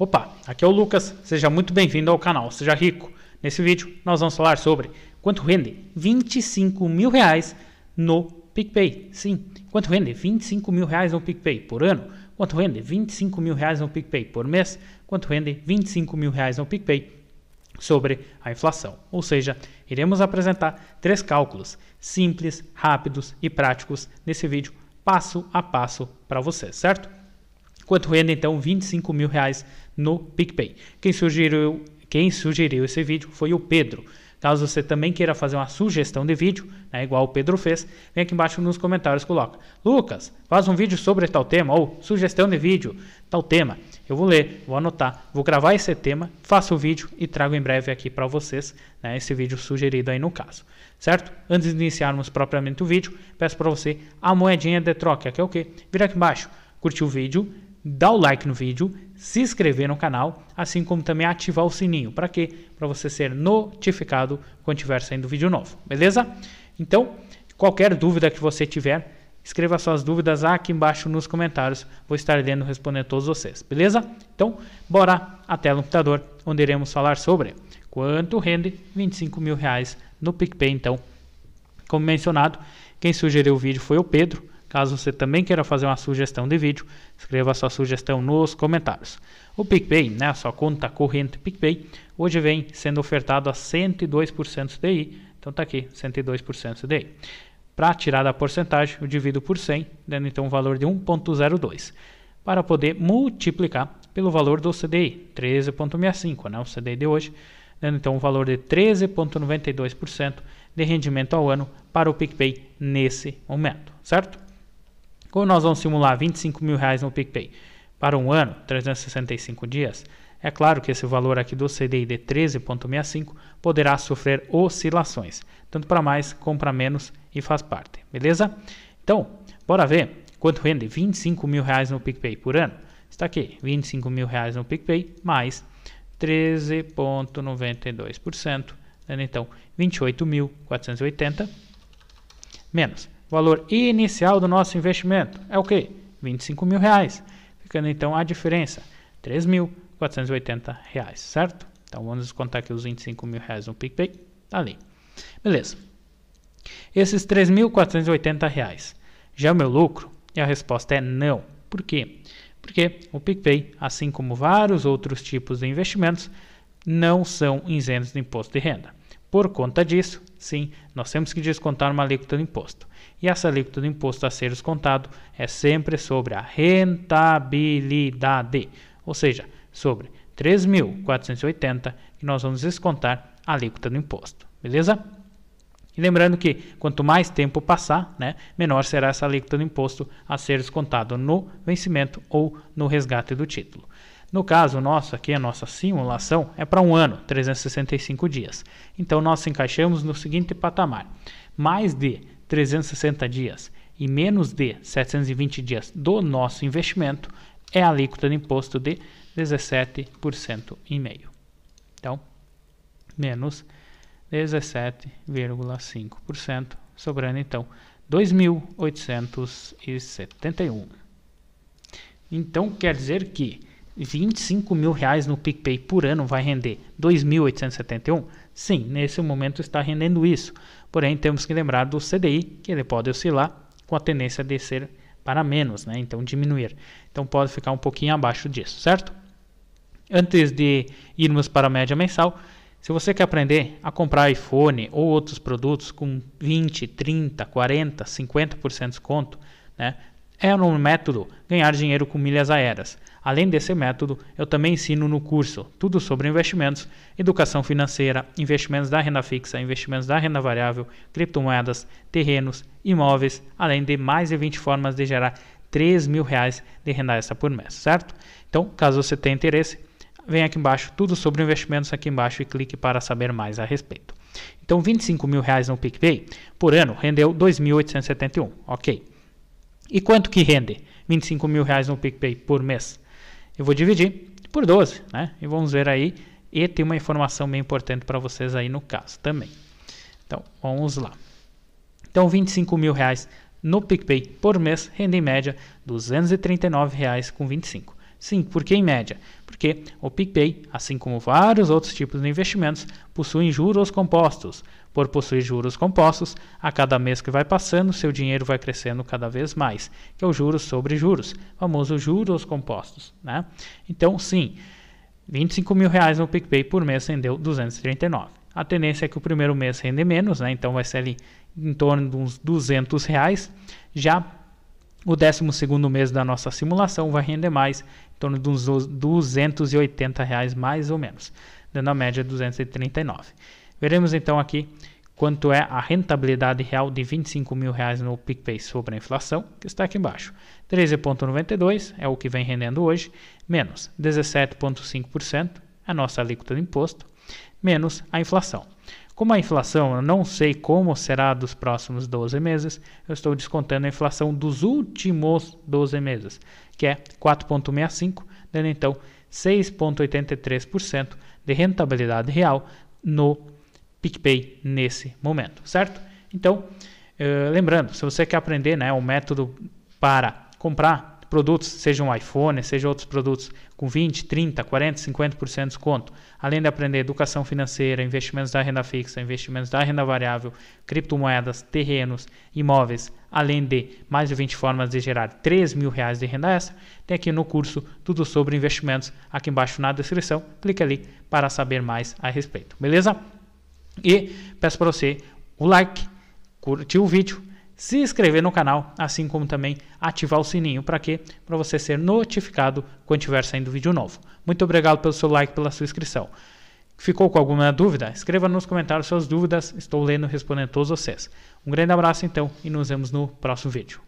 Opa, aqui é o Lucas, seja muito bem-vindo ao canal Seja Rico. Nesse vídeo nós vamos falar sobre quanto rende 25 mil reais no PicPay. Sim, quanto rende 25 mil reais no PicPay por ano? Quanto rende 25 mil reais no PicPay por mês? Quanto rende 25 mil reais no PicPay sobre a inflação. Ou seja, iremos apresentar três cálculos simples, rápidos e práticos nesse vídeo, passo a passo para você, certo? quanto rende então 25 mil reais no PicPay. Quem sugeriu, quem sugeriu esse vídeo foi o Pedro. Caso você também queira fazer uma sugestão de vídeo, né, igual o Pedro fez, vem aqui embaixo nos comentários coloca. Lucas, faz um vídeo sobre tal tema, ou sugestão de vídeo, tal tema. Eu vou ler, vou anotar, vou gravar esse tema, faço o vídeo e trago em breve aqui para vocês né, esse vídeo sugerido aí no caso. Certo? Antes de iniciarmos propriamente o vídeo, peço para você a moedinha de troca, que é o que? Vira aqui embaixo, curtir o vídeo, dar o like no vídeo, se inscrever no canal, assim como também ativar o sininho. Para quê? Para você ser notificado quando tiver saindo vídeo novo, beleza? Então, qualquer dúvida que você tiver, escreva suas dúvidas aqui embaixo nos comentários. Vou estar lendo e respondendo todos vocês, beleza? Então, bora até o computador, onde iremos falar sobre quanto rende 25 mil reais no PicPay. Então, como mencionado, quem sugeriu o vídeo foi o Pedro. Caso você também queira fazer uma sugestão de vídeo, escreva sua sugestão nos comentários. O PicPay, né, a sua conta corrente PicPay, hoje vem sendo ofertado a 102% CDI então está aqui, 102% CDI Para tirar da porcentagem, eu divido por 100, dando então um valor de 1.02, para poder multiplicar pelo valor do CDI, 13.65, né, o CDI de hoje, dando então um valor de 13.92% de rendimento ao ano para o PicPay nesse momento, certo? Como nós vamos simular 25 mil reais no PicPay para um ano, 365 dias, é claro que esse valor aqui do CDI de 13,65 poderá sofrer oscilações, tanto para mais como para menos e faz parte, beleza? Então, bora ver quanto rende 25 mil reais no PicPay por ano. Está aqui, 25 mil reais no PicPay mais 13,92%, então 28.480 menos o valor inicial do nosso investimento é o quê? 25 mil reais, ficando então a diferença 3.480 reais, certo? Então vamos descontar aqui os 25 mil reais no PicPay, tá ali. Beleza. Esses 3.480 reais já é o meu lucro? E a resposta é não. Por quê? Porque o PicPay, assim como vários outros tipos de investimentos, não são isentos de imposto de renda. Por conta disso, sim, nós temos que descontar uma alíquota do imposto. E essa alíquota do imposto a ser descontado é sempre sobre a rentabilidade, ou seja, sobre 3.480 que nós vamos descontar a alíquota do imposto, beleza? E lembrando que quanto mais tempo passar, né, menor será essa alíquota do imposto a ser descontado no vencimento ou no resgate do título. No caso nosso aqui, a nossa simulação é para um ano, 365 dias. Então nós encaixamos no seguinte patamar: mais de 360 dias e menos de 720 dias do nosso investimento é a alíquota de imposto de 17% e meio. Então, menos 17,5%, sobrando então 2.871. Então quer dizer que 25 mil reais no PicPay por ano vai render 2.871? Sim, nesse momento está rendendo isso. Porém, temos que lembrar do CDI, que ele pode oscilar com a tendência a descer para menos, né? então diminuir. Então pode ficar um pouquinho abaixo disso, certo? Antes de irmos para a média mensal, se você quer aprender a comprar iPhone ou outros produtos com 20, 30, 40, 50% de desconto, né? era é um método ganhar dinheiro com milhas aéreas. Além desse método, eu também ensino no curso tudo sobre investimentos, educação financeira, investimentos da renda fixa, investimentos da renda variável, criptomoedas, terrenos, imóveis, além de mais de 20 formas de gerar 3 mil reais de renda extra por mês, certo? Então, caso você tenha interesse, vem aqui embaixo, tudo sobre investimentos aqui embaixo e clique para saber mais a respeito. Então, 25 mil reais no PicPay por ano rendeu 2.871, ok? E quanto que rende? 25 mil reais no PicPay por mês. Eu vou dividir por 12, né? E vamos ver aí. E tem uma informação bem importante para vocês aí no caso também. Então, vamos lá. Então, 25 mil reais no PicPay por mês rende em média com 25. Sim, por que em média? Porque o PicPay, assim como vários outros tipos de investimentos, possuem juros compostos. Por possuir juros compostos, a cada mês que vai passando, seu dinheiro vai crescendo cada vez mais, que é o juros sobre juros, famoso juros compostos. Né? Então, sim, 25 mil reais no PicPay por mês rendeu 239. A tendência é que o primeiro mês rende menos, né? então vai ser ali em torno de uns 200 reais. Já o 12 mês da nossa simulação vai render mais, em torno de uns 280 reais mais ou menos, dando a média 239. Veremos então aqui quanto é a rentabilidade real de 25 mil reais no PicPay sobre a inflação, que está aqui embaixo. 13,92 é o que vem rendendo hoje, menos 17,5% a nossa alíquota de imposto, menos a inflação. Como a inflação eu não sei como será dos próximos 12 meses, eu estou descontando a inflação dos últimos 12 meses, que é 4,65, dando então 6,83% de rentabilidade real no PicPay nesse momento, certo? Então, eh, lembrando, se você quer aprender né, o método para comprar produtos, seja um iPhone, seja outros produtos, com 20, 30, 40, 50% de desconto. Além de aprender educação financeira, investimentos da renda fixa, investimentos da renda variável, criptomoedas, terrenos, imóveis, além de mais de 20 formas de gerar 3 mil reais de renda extra, tem aqui no curso tudo sobre investimentos, aqui embaixo na descrição. Clique ali para saber mais a respeito, beleza? E peço para você o like, curtir o vídeo, se inscrever no canal, assim como também ativar o sininho para quê? Para você ser notificado quando tiver saindo vídeo novo. Muito obrigado pelo seu like, pela sua inscrição. Ficou com alguma dúvida? Escreva nos comentários suas dúvidas, estou lendo e respondendo todos vocês. Um grande abraço então e nos vemos no próximo vídeo.